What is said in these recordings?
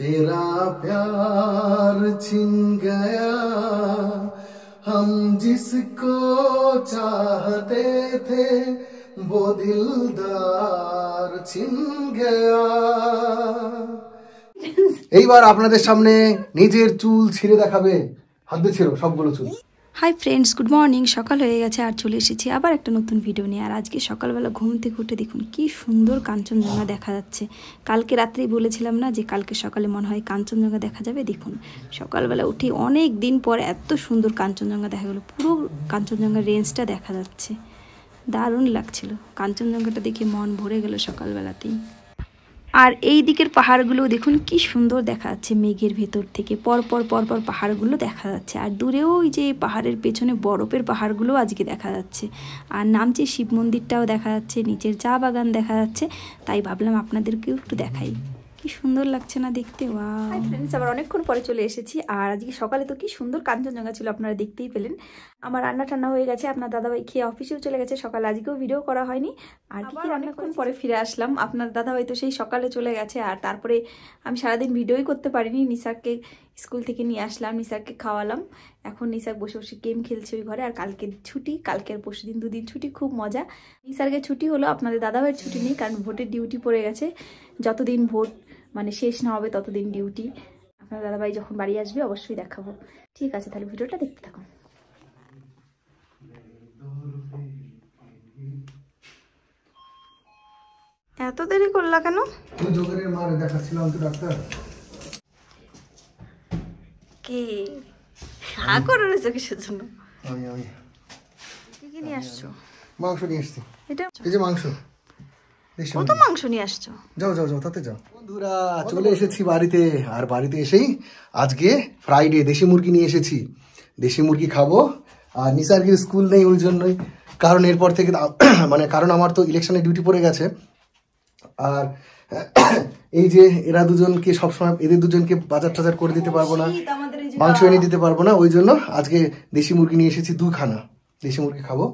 तेरा प्यार छिन गया हम जिसको चाहते थे वो दिलदार छिन गया এইবার আপনাদের সামনে নিজের চুল ছিঁড়ে দেখাবে হাতে ছিল সবগুলো চুল হাই ফ্রেন্ডস গুড মর্নিং সকাল হয়ে গেছে আর চলে এসেছি আবার একটা নতুন ভিডিও নিয়ে আর আজকে সকালবেলা ঘুম থেকে উঠে দেখুন কি সুন্দর কাঞ্চনজঙ্ঘা দেখা যাচ্ছে কালকে রাত্রেই বলেছিলাম না যে কালকে সকালে মনে হয় কাঞ্চনজঙ্ঘা দেখা যাবে দেখুন সকালবেলা উঠে অনেক দিন পর এত সুন্দর কাঞ্চনজঙ্ঘা দেখা গেলো পুরো কাঞ্চনজঙ্ঘার রেঞ্জটা দেখা যাচ্ছে দারুণ লাগছিল কাঞ্চনজঙ্ঘাটা দেখে মন ভরে গেল সকালবেলাতেই আর এই দিকের পাহাড়গুলো দেখুন কি সুন্দর দেখা যাচ্ছে মেঘের ভেতর থেকে পরপর পরপর পাহাড়গুলো দেখা যাচ্ছে আর দূরেও ওই যে পাহাড়ের পেছনে বরফের পাহাড়গুলো আজকে দেখা যাচ্ছে আর নামচে শিব মন্দিরটাও দেখা যাচ্ছে নিচের চা বাগান দেখা যাচ্ছে তাই ভাবলাম আপনাদেরকেও একটু দেখাই কি সুন্দর লাগছে না দেখতে ফ্রেন্ডস আবার অনেকক্ষণ পরে চলে এসেছি আর আজকে সকালে তো কি সুন্দর কাঞ্চনজঙ্ঘা ছিল আপনারা দেখতেই পেলেন আমার রান্না টান্না হয়ে গেছে আপনার দাদাভাই খেয়ে অফিসেও চলে গেছে সকালে আজকেও ভিডিও করা হয়নি আর কি অনেকক্ষণ পরে ফিরে আসলাম আপনার দাদাভাই তো সেই সকালে চলে গেছে আর তারপরে আমি সারাদিন ভিডিওই করতে পারিনি নিসারকে স্কুল থেকে নিয়ে আসলাম নিসারকে খাওয়ালাম এখন নিসার বসে বসে গেম খেলছে ওই ঘরে আর কালকে ছুটি কালকের পরশু দিন দুদিন ছুটি খুব মজা নিসারকে ছুটি হলো আপনাদের দাদাভাইয়ের ছুটি নেই কারণ ভোটের ডিউটি পড়ে গেছে যতদিন ভোট মানে শেষ না হবে ততদিন ডিউটি আপনার দাদাভাই যখন বাড়ি আসবে অবশ্যই দেখাবো ঠিক আছে তাহলে ভিডিওটা দেখতে থাকুন এত দেরি করলা কেন কিসের জন্য মাংস মাংস মাংস নিয়ে আসছো যাও যাও যাও তাতে যাও বন্ধুরা চলে এসেছি বাড়িতে আর বাড়িতে এসেই আজকে ফ্রাইডে দেশি মুরগি নিয়ে এসেছি দেশি মুরগি খাবো আর কি স্কুল নেই ওই জন্যই কারণ এরপর থেকে মানে কারণ আমার তো ইলেকশনে ডিউটি পড়ে গেছে আর এই যে এরা দুজনকে সবসময় এদের দুজনকে বাজার টাজার করে দিতে পারবো না মাংস এনে দিতে পারবো না ওই জন্য আজকে দেশি মুরগি নিয়ে এসেছি দুখানা দেশি মুরগি খাবো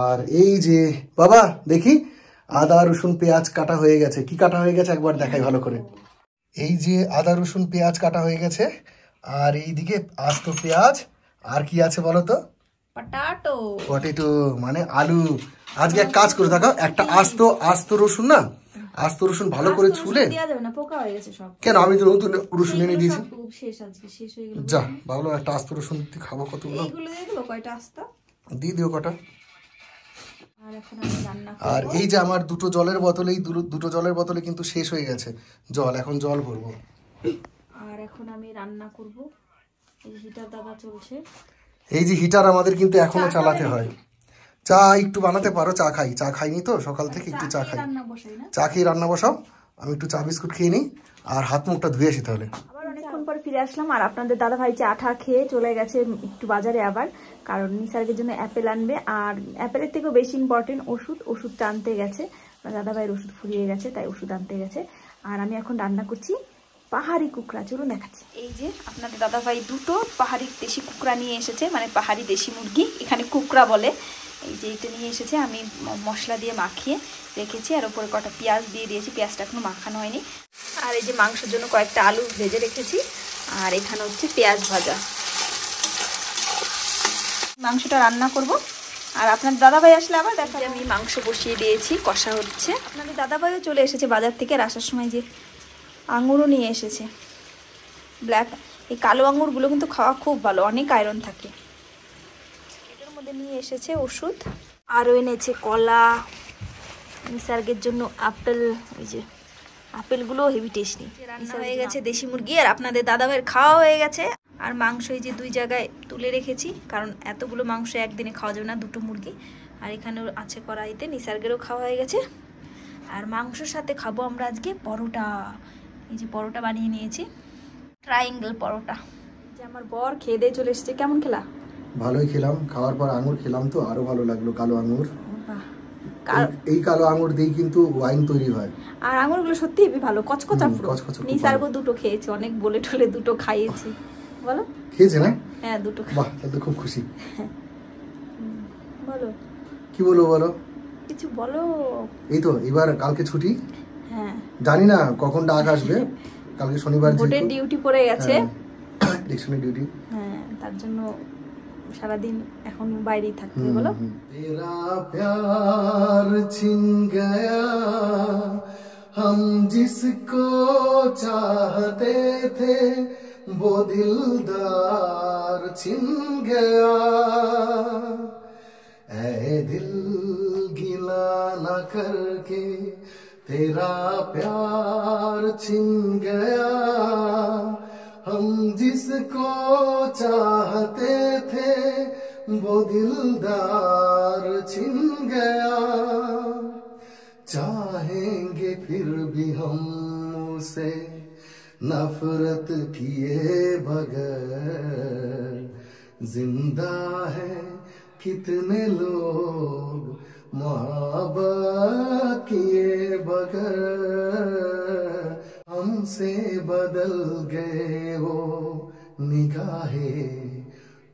আর এই যে বাবা দেখি আদা রসুন পেঁয়াজ কাটা হয়ে গেছে কি কাটা হয়ে গেছে একবার দেখাই ভালো করে এই যে আদা রসুন পেঁয়াজ কাটা হয়ে গেছে আর এই দিকে আস্ত পেঁয়াজ আর কি আছে বলো তো পটেটো মানে আলু আজকে এক কাজ করে দেখো একটা আস্ত আস্ত রসুন না আস্ত রসুন ভালো করে ছুলে কেন আমি তো নতুন রসুন এনে দিয়েছি যা ভাবলো একটা আস্ত রসুন খাবো কতগুলো দিয়ে দিও কটা আর এই যে আমার দুটো জলের বোতলে এই দুটো জলের বোতলে কিন্তু শেষ হয়ে গেছে জল এখন জল ভরবো আর এখন আমি রান্না করব এই হিটার দাদা চলছে এই যে হিটার আমাদের কিন্তু এখনো চালাতে হয় চা একটু বানাতে পারো চা খাই চা খাইনি তো সকাল থেকে একটু চা খাই চা খেয়ে রান্না বসাও আমি একটু চা বিস্কুট খেয়ে নিই আর হাত মুখটা ধুয়ে আসি তাহলে পর ফিরে আসলাম আর আপনাদের দাদা ভাই যে আঠা খেয়ে চলে গেছে একটু বাজারে আবার কারণ নিসার্গের জন্য অ্যাপেল আনবে আর অ্যাপেলের থেকেও বেশি ইম্পর্টেন্ট ওষুধ ওষুধটা আনতে গেছে দাদা ভাইয়ের ওষুধ ফুরিয়ে গেছে তাই ওষুধ আনতে গেছে আর আমি এখন রান্না করছি পাহাড়ি কুকরা চলুন দেখাচ্ছি এই যে আপনাদের দাদা ভাই দুটো পাহাড়ি দেশি কুকরা নিয়ে এসেছে মানে পাহাড়ি দেশি মুরগি এখানে কুকরা বলে এই যে এটা নিয়ে এসেছে আমি মশলা দিয়ে মাখিয়ে রেখেছি আর ওপরে কটা পেঁয়াজ দিয়ে দিয়েছি পেঁয়াজটা এখনো মাখানো হয়নি আর এই যে মাংসের জন্য কয়েকটা আলু ভেজে রেখেছি আর এখানে হচ্ছে পেঁয়াজ ভাজা মাংসটা রান্না করব আর আপনার দাদাভাই আসলে আবার দেখা আমি মাংস বসিয়ে দিয়েছি কষা হচ্ছে আপনাদের দাদাভাইও চলে এসেছে বাজার থেকে আর আসার সময় যে আঙুরও নিয়ে এসেছে ব্ল্যাক এই কালো আঙুরগুলো কিন্তু খাওয়া খুব ভালো অনেক আয়রন থাকে এটার মধ্যে নিয়ে এসেছে ওষুধ আরও এনেছে কলা নিসার্গের জন্য আপেল ওই যে আপেলগুলো হেভি টেস্টি রান্না হয়ে গেছে দেশি মুরগি আর আপনাদের দাদাভাইয়ের খাওয়া হয়ে গেছে আর মাংস এই যে দুই জায়গায় তুলে রেখেছি কারণ এতগুলো মাংস একদিনে খাওয়া যাবে না দুটো মুরগি আর এখানেও আছে কড়াইতে নিসার্গেরও খাওয়া হয়ে গেছে আর মাংসর সাথে খাবো আমরা আজকে পরোটা এই যে পরোটা বানিয়ে নিয়েছি ট্রাইঙ্গেল পরোটা যে আমার বর খেয়ে দিয়ে চলে এসেছে কেমন খেলা ভালোই খেলাম খাওয়ার পর আঙুর খেলাম তো আরও ভালো লাগলো কালো আঙুর বাহ এই কালো আঙুর দিয়ে কিন্তু ওয়াইন তৈরি হয় আর আঙুরগুলো সত্যি হেবি ভালো কচকচা ফ্রুট নিসার্গ দুটো খেয়েছি অনেক বলে টলে দুটো খাইয়েছি বলো খেয়েছে না হ্যাঁ দুটো বাহ তাহলে খুব খুশি বলো কি বলবো বলো কিছু বলো এই তো এবার কালকে ছুটি হ্যাঁ জানি না কখন ডাক আসবে কালকে শনিবার ভোটের ডিউটি পড়ে গেছে ডিউটি হ্যাঁ, হ্যাঁ তার জন্য সারাদিন এখন বাইরেই থাকতে বলো हम जिसको चाहते थे वो दिलदार छिन गया ऐ दिल गिला न करके तेरा प्यार छिन गया हम जिसको चाहते वो दिलदार छिन गया चाहेंगे फिर भी हम उसे नफरत किए बगैर जिंदा है कितने लोग मोहब्बत किए बगैर हमसे बदल गए वो निगाहें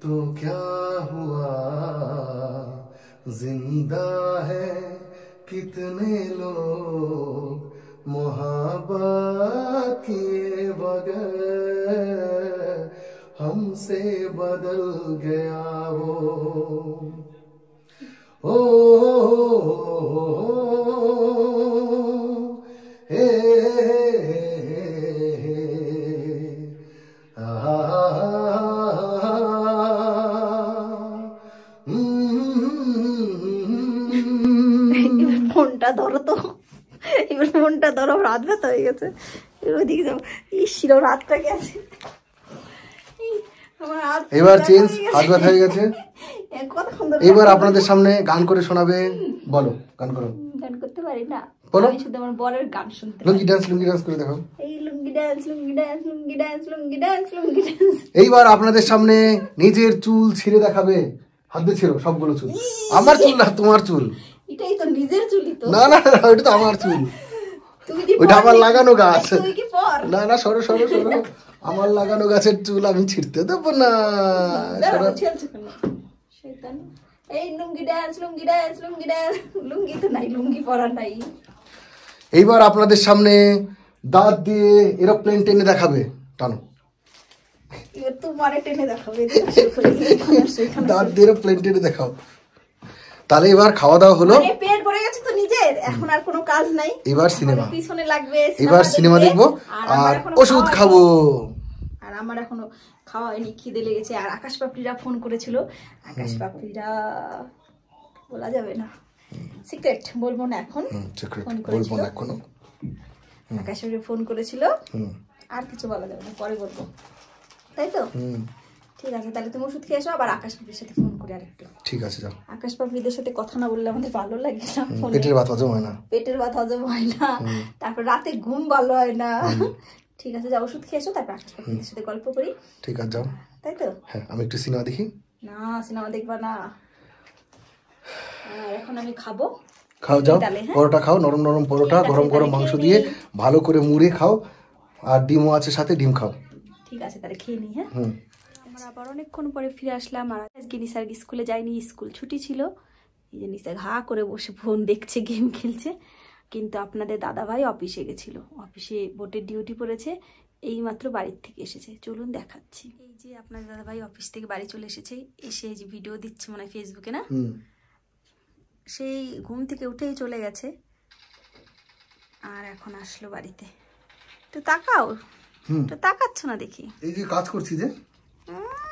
तो क्या हुआ जिंदा है कितने लोग मोहब्बत किए बगैर हमसे बदल गया वो ओ ফোনটা ধরো তো এবার ফোনটা ধরো রাত ভাত হয়ে গেছে ওইদিকে যাবো ইসির রাতটা গেছে এবার চেঞ্জ হাত ব্যথা হয়ে গেছে এবার আপনাদের সামনে গান করে শোনাবে বলো গান করো এইবার আপনাদের সামনে নিজের চুল ছিঁড়ে দেখাবে হাত দিয়ে সবগুলো চুল আমার চুল না তোমার চুল এটাই তো নিজের চুলি তো না না ওটা তো আমার চুল গাছ আমার লাগানো গাছের চুল আমি দেবো না এইবার আপনাদের সামনে দাঁত দিয়ে এরোপ্লেন টেনে দেখাবে টানো তোমার টেনে দেখাবে দাঁত দিয়ে এরোপ্লেন টেনে দেখাও তাহলে এবার খাওয়া দাওয়া হলো মানে পেট ভরে গেছে তো নিজের এখন আর কোনো কাজ নাই এবার সিনেমা পিছনে লাগবে এবার সিনেমা দেখবো আর ওষুধ খাবো আর আমার এখনো খাওয়া হয়নি খিদে লেগেছে আর আকাশ পাপড়িরা ফোন করেছিল আকাশ পাপড়িরা বলা যাবে না সিক্রেট বলবো না এখন ফোন বলবো না এখন আকাশ ফোন করেছিল আর কিছু বলা যাবে না পরে বলবো তাই তো ঠিক আছে তাহলে তুমি ওষুধ খেয়ে এসো আবার আকাশ পাপির সাথে ফোন করে আরেকটু ঠিক আছে যাও আকাশ পাপিদের সাথে কথা না বললে আমাদের ভালো লাগে না পেটের ব্যথা হজম হয় না পেটের ব্যথা হজম হয় না তারপর রাতে ঘুম ভালো হয় না ঠিক আছে যাও ওষুধ খেয়ে এসো তারপর আকাশ পাপিদের সাথে গল্প করি ঠিক আছে যাও তাই তো হ্যাঁ আমি একটু সিনেমা দেখি না সিনেমা দেখবা না এখন আমি খাবো খাও যাও হ্যাঁ? পরোটা খাও নরম নরম পরোটা গরম গরম মাংস দিয়ে ভালো করে মুড়ে খাও আর ডিমও আছে সাথে ডিম খাও ঠিক আছে তাহলে খেয়ে নিই হ্যাঁ হুম আমরা আবার অনেকক্ষণ পরে ফিরে আসলাম আর আজকে নিসার স্কুলে যাইনি স্কুল ছুটি ছিল এই যে নিসার ঘা করে বসে ফোন দেখছে গেম খেলছে কিন্তু আপনাদের দাদাভাই অফিসে গেছিল অফিসে বোটের ডিউটি পড়েছে এই মাত্র বাড়ির থেকে এসেছে চলুন দেখাচ্ছি এই যে আপনার দাদাভাই অফিস থেকে বাড়ি চলে এসেছে এসে এই যে ভিডিও দিচ্ছে মানে ফেসবুকে না সেই ঘুম থেকে উঠেই চলে গেছে আর এখন আসলো বাড়িতে তো তাকাও তো তাকাচ্ছ না দেখি এই যে কাজ করছি যে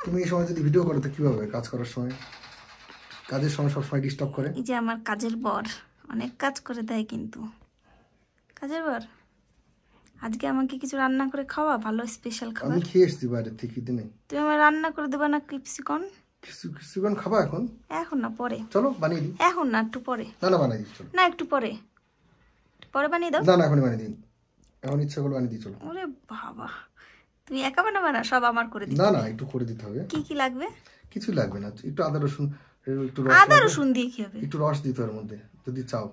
তুমি এই সময় যদি ভিডিও করো তো হবে কাজ করার সময় কাজের সময় সবসময় ডিস্টার্ব করে এই যে আমার কাজের বর অনেক কাজ করে দেয় কিন্তু কাজের বর আজকে আমাকে কিছু রান্না করে খাওয়া ভালো স্পেশাল খাবার আমি খেয়ে এসেছি বাইরে থেকে দিনে তুমি আমার রান্না করে দেবা না ক্লিপসিকন কিছু কিছুক্ষণ খাবা এখন এখন না পরে চলো বানিয়ে দিই এখন না একটু পরে না না বানিয়ে দিই চলো না একটু পরে পরে বানিয়ে দাও না না এখন বানিয়ে দিন এখন ইচ্ছা করে বানিয়ে দিই চলো ওরে বাবা তুমি একা বানাবে না সব আমার করে দিবে না না একটু করে দিতে হবে কি কি লাগবে কিছু লাগবে না একটু আদা রসুন একটু আদা রসুন দিয়ে কি হবে একটু রস দিতে ওর মধ্যে যদি চাও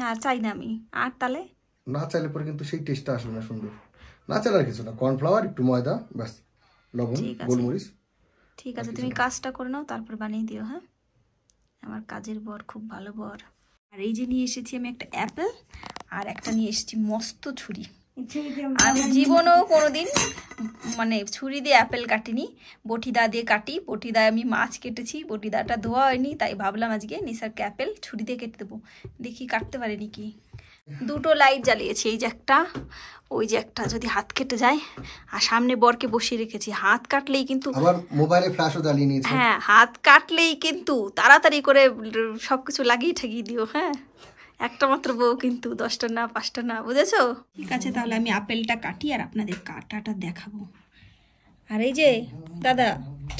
না চাই না আমি আর তাহলে না চাইলে পরে কিন্তু সেই টেস্টটা আসবে না সুন্দর না চাইলে আর কিছু না কর্নফ্লাওয়ার একটু ময়দা ব্যাস লবণ গোলমরিচ ঠিক আছে তুমি কাজটা করে নাও তারপর বানিয়ে দিও হ্যাঁ আমার কাজের বর খুব ভালো বর আর এই যে নিয়ে এসেছি আমি একটা অ্যাপেল আর একটা নিয়ে এসেছি মস্ত ছুরি আমি জীবনেও কোনোদিন মানে ছুরি দিয়ে অ্যাপেল কাটিনি বটিদা দিয়ে কাটি বটিদায় আমি মাছ কেটেছি বটিদাটা ধোয়া হয়নি তাই ভাবলাম আজকে নিসারকে অ্যাপেল ছুরি দিয়ে কেটে দেবো দেখি কাটতে পারে নাকি দুটো লাইট জ্বালিয়েছি এই যে একটা ওই যে একটা যদি হাত কেটে যায় আর সামনে বরকে বসিয়ে রেখেছি হাত কাটলেই কিন্তু আবার মোবাইলে ফ্ল্যাশও জ্বালিয়ে নিয়েছি হ্যাঁ হাত কাটলেই কিন্তু তাড়াতাড়ি করে সবকিছু লাগিয়ে ঠেকিয়ে দিও হ্যাঁ একটা মাত্র বউ কিন্তু দশটা না পাঁচটা না বুঝেছ ঠিক আছে তাহলে আমি আপেলটা কাটি আর আপনাদের কাটাটা দেখাবো আর এই যে দাদা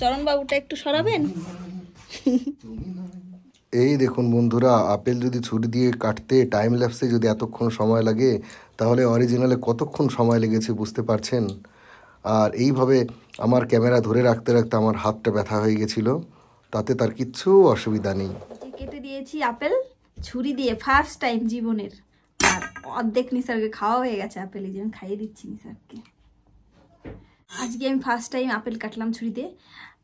চরণবাবুটা একটু সরাবেন এই দেখুন বন্ধুরা আপেল যদি ছুরি দিয়ে কাটতে টাইম ল্যাপসে যদি এতক্ষণ সময় লাগে তাহলে অরিজিনালে কতক্ষণ সময় লেগেছে বুঝতে পারছেন আর এইভাবে আমার ক্যামেরা ধরে রাখতে রাখতে আমার হাতটা ব্যথা হয়ে গেছিল তাতে তার কিচ্ছু অসুবিধা নেই কেটে দিয়েছি আপেল ছুরি দিয়ে ফার্স্ট টাইম জীবনের আর অর্ধেক নিসারকে খাওয়া হয়ে গেছে আপেল এই জন্য খাইয়ে দিচ্ছি নিসারকে আজকে আমি ফার্স্ট টাইম আপেল কাটলাম ছুরিতে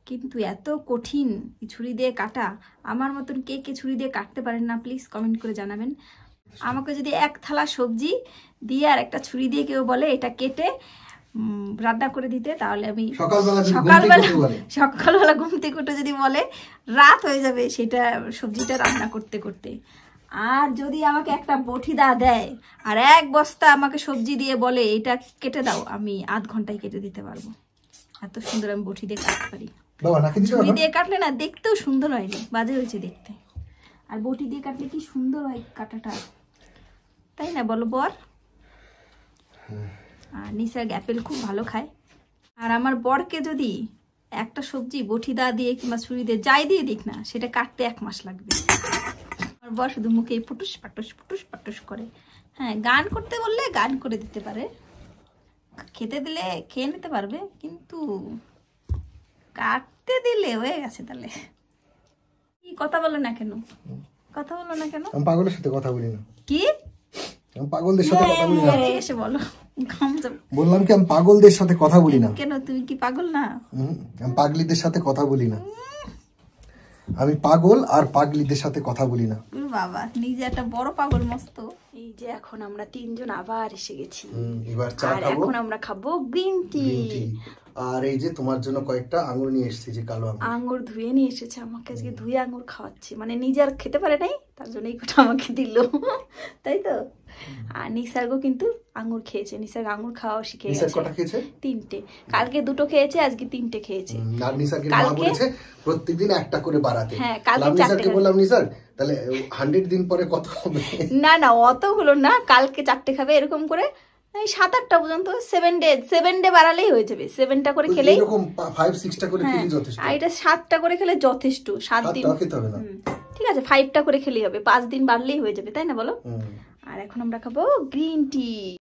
কিন্তু এত কঠিন ছুরি দিয়ে কাটা আমার মতন কে কে ছুরি দিয়ে কাটতে পারেন না প্লিজ কমেন্ট করে জানাবেন আমাকে যদি এক থালা সবজি দিয়ে আর একটা ছুরি দিয়ে কেউ বলে এটা কেটে রান্না করে দিতে তাহলে আমি সকালবেলা সকালবেলা ঘুম থেকে উঠে যদি বলে রাত হয়ে যাবে সেটা সবজিটা রান্না করতে করতে আর যদি আমাকে একটা দা দেয় আর এক বস্তা আমাকে সবজি দিয়ে বলে এটা কেটে দাও আমি আধ ঘন্টায় কেটে দিতে পারবো এত সুন্দর আমি বটি দিয়ে কাটতে পারি ছুরি দিয়ে কাটলে না দেখতেও সুন্দর হয়নি বাজে হয়েছে দেখতে আর বটি দিয়ে কাটলে কি সুন্দর হয় কাটাটা তাই না বলো বর আর নিসার অ্যাপেল খুব ভালো খায় আর আমার বরকে যদি একটা সবজি বটি দা দিয়ে কিংবা ছুরি দিয়ে যাই দিয়ে দিক না সেটা কাটতে এক মাস লাগবে তারপর শুধু মুখে পুটুস পাটুস পুটুস পাটুস করে হ্যাঁ গান করতে বললে গান করে দিতে পারে খেতে দিলে খেয়ে নিতে পারবে কিন্তু কাটতে দিলে হয়ে গেছে তাহলে কি কথা বলো না কেন কথা বলো না কেন আমি পাগলের সাথে কথা বলি না কি আমি পাগলদের সাথে কথা বলি না হ্যাঁ, এসে বলো বললাম কি আমি পাগলদের সাথে কথা বলি না কেন তুমি কি পাগল না আমি পাগলিদের সাথে কথা বলি না আমি পাগল আর পাগলিদের সাথে কথা বলি না বাবা একটা বড় পাগল মস্ত এই যে এখন আমরা তিনজন আবার এসে গেছি এবার এখন আমরা খাবো টি আর এই যে তোমার জন্য কয়েকটা নিয়ে কালো ধুয়ে নিয়ে এসেছে আমাকে আজকে ধুয়ে খাওয়াচ্ছে মানে নিজে আর খেতে পারে নাই তার জন্য আমাকে দিল তাই তো আর নিসর্গও কিন্তু আঙুর খেয়েছে নিসর্গ আঙুর খাওয়াও শিখে গেছে তিনটে কালকে দুটো খেয়েছে আজকে তিনটে খেয়েছে আর নিসর্গের মা বলেছে প্রত্যেকদিন একটা করে বাড়াতে হ্যাঁ কালকে চারটে বললাম নিসর্গ তাহলে 100 দিন পরে কত হবে না না অতগুলো না কালকে চারটে খাবে এরকম করে এই সাত আটটা পর্যন্ত সেভেন ডে সেভেন ডে বাড়ালেই হয়ে যাবে সেভেনটা করে খেলেই এরকম ফাইভ সিক্সটা করে হ্যাঁ, খেলে যথেষ্ট আর এটা সাতটা করে খেলে যথেষ্ট সাত দিন ঠিক আছে ফাইভটা করে খেলেই হবে পাঁচ দিন বাড়লেই হয়ে যাবে তাই না বলো আর এখন আমরা খাবো গ্রিন টি